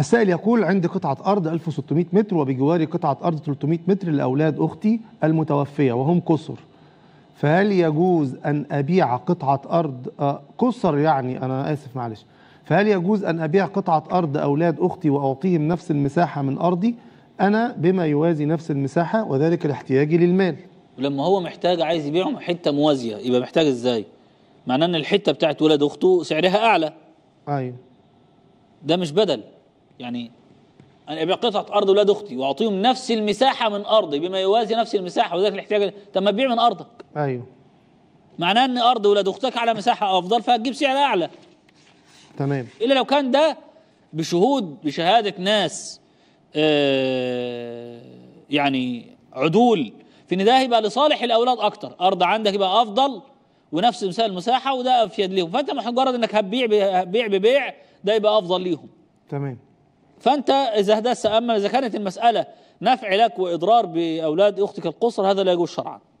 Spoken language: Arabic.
السائل يقول عندي قطعة أرض 1600 متر وبجواري قطعة أرض 300 متر لأولاد أختي المتوفية وهم كسر فهل يجوز أن أبيع قطعة أرض آه، كسر يعني أنا آسف معلش فهل يجوز أن أبيع قطعة أرض أولاد أختي وأعطيهم نفس المساحة من أرضي أنا بما يوازي نفس المساحة وذلك لاحتياجي للمال لما هو محتاج عايز يبيعهم حتة موازية يبقى محتاج إزاي معناه أن الحتة بتاعت ولاد أخته سعرها أعلى أيوه ده مش بدل يعني أنا أبيع قطعة أرض ولاد أختي وأعطيهم نفس المساحة من أرضي بما يوازي نفس المساحة وذلك الاحتياج طب ما تبيع من أرضك أيوه معناه إن أرض ولاد أختك على مساحة أفضل فهتجيب سعر أعلى تمام إلا لو كان ده بشهود بشهادة ناس آه يعني عدول في إن ده هيبقى لصالح الأولاد أكتر أرض عندك يبقى أفضل ونفس مثال المساحة وده أفيد ليهم فأنت مجرد إنك هتبيع بيع ببيع ده يبقى أفضل ليهم تمام فأنت إذا هذا أما إذا كانت المسألة نفع لك وإضرار بأولاد أختك القصر هذا لا يجوز شرعا